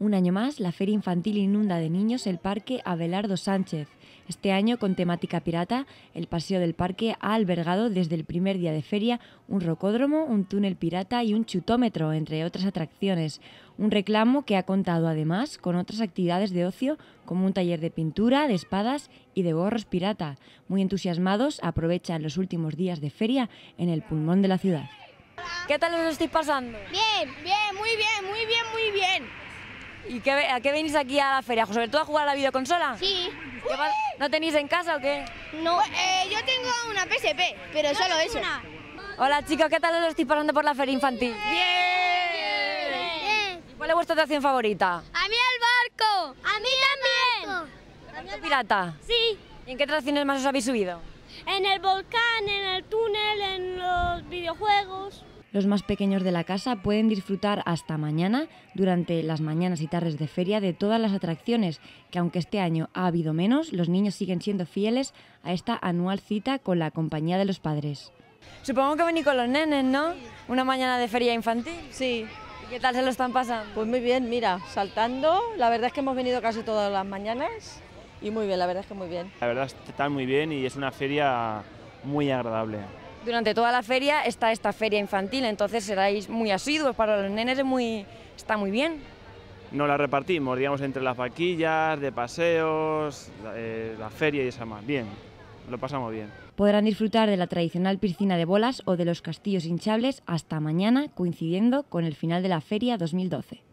Un año más, la Feria Infantil inunda de niños el Parque Abelardo Sánchez. Este año, con temática pirata, el Paseo del Parque ha albergado desde el primer día de feria un rocódromo, un túnel pirata y un chutómetro, entre otras atracciones. Un reclamo que ha contado además con otras actividades de ocio como un taller de pintura, de espadas y de gorros pirata. Muy entusiasmados, aprovechan los últimos días de feria en el pulmón de la ciudad. ¿Qué tal os estáis pasando? Bien, bien, muy bien, muy bien, ¿Y qué, a qué venís aquí a la feria? ¿Sobre todo a jugar a la videoconsola? Sí. ¿No tenéis en casa o qué? No. Pues, eh, yo tengo una PSP, pero solo es Una. Hola chicos, ¿qué tal os estoy pasando por la feria infantil? Bien. Bien. ¿Cuál es vuestra atracción favorita? A mí el barco. A mí también. ¿El pirata? Sí. ¿Y en qué atracciones más os habéis subido? En el volcán, en el túnel, en los videojuegos. Los más pequeños de la casa pueden disfrutar hasta mañana, durante las mañanas y tardes de feria, de todas las atracciones, que aunque este año ha habido menos, los niños siguen siendo fieles a esta anual cita con la compañía de los padres. Supongo que venís con los nenes, ¿no? Una mañana de feria infantil. Sí. ¿Y qué tal se lo están pasando? Pues muy bien, mira, saltando. La verdad es que hemos venido casi todas las mañanas y muy bien, la verdad es que muy bien. La verdad es que está muy bien y es una feria muy agradable durante toda la feria está esta feria infantil, entonces seráis muy asiduos para los nenes, muy, está muy bien. No la repartimos, digamos, entre las vaquillas, de paseos, eh, la feria y esa más. Bien, lo pasamos bien. Podrán disfrutar de la tradicional piscina de bolas o de los castillos hinchables hasta mañana, coincidiendo con el final de la feria 2012.